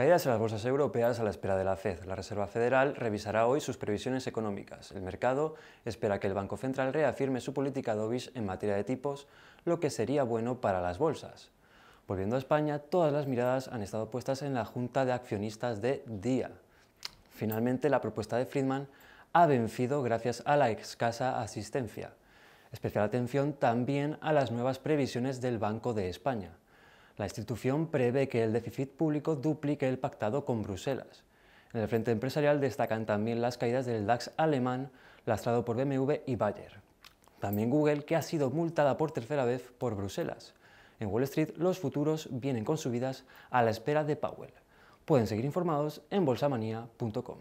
Caídas en las bolsas europeas a la espera de la Fed. La Reserva Federal revisará hoy sus previsiones económicas. El mercado espera que el Banco Central reafirme su política dovish en materia de tipos, lo que sería bueno para las bolsas. Volviendo a España, todas las miradas han estado puestas en la Junta de Accionistas de Día. Finalmente, la propuesta de Friedman ha vencido gracias a la escasa asistencia. Especial atención también a las nuevas previsiones del Banco de España. La institución prevé que el déficit público duplique el pactado con Bruselas. En el frente empresarial destacan también las caídas del DAX alemán, lastrado por BMW y Bayer. También Google, que ha sido multada por tercera vez por Bruselas. En Wall Street los futuros vienen con subidas a la espera de Powell. Pueden seguir informados en bolsamanía.com.